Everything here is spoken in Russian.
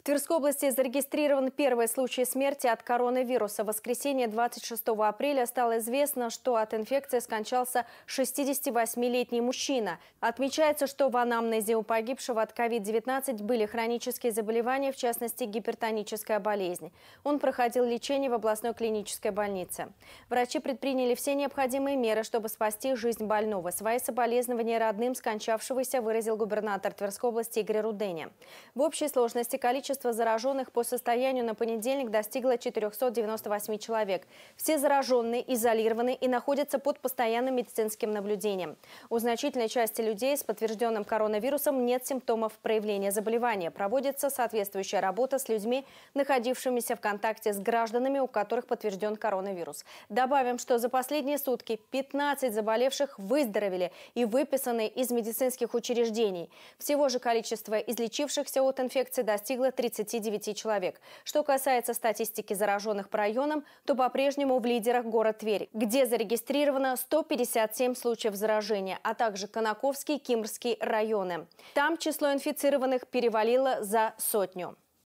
В Тверской области зарегистрирован первый случай смерти от коронавируса. В воскресенье 26 апреля стало известно, что от инфекции скончался 68-летний мужчина. Отмечается, что в анамнезе у погибшего от COVID-19 были хронические заболевания, в частности гипертоническая болезнь. Он проходил лечение в областной клинической больнице. Врачи предприняли все необходимые меры, чтобы спасти жизнь больного. Свои соболезнования родным скончавшегося выразил губернатор Тверской области Игорь Руденя. В общей сложности количество количество зараженных по состоянию на понедельник достигло 498 человек. Все зараженные изолированы и находятся под постоянным медицинским наблюдением. У значительной части людей с подтвержденным коронавирусом нет симптомов проявления заболевания. Проводится соответствующая работа с людьми, находившимися в контакте с гражданами, у которых подтвержден коронавирус. Добавим, что за последние сутки 15 заболевших выздоровели и выписаны из медицинских учреждений. Всего же количество излечившихся от инфекции достигло 39 человек. Что касается статистики зараженных по районам, то по-прежнему в лидерах город Тверь, где зарегистрировано 157 случаев заражения, а также Конаковский и Кимрский районы. Там число инфицированных перевалило за сотню.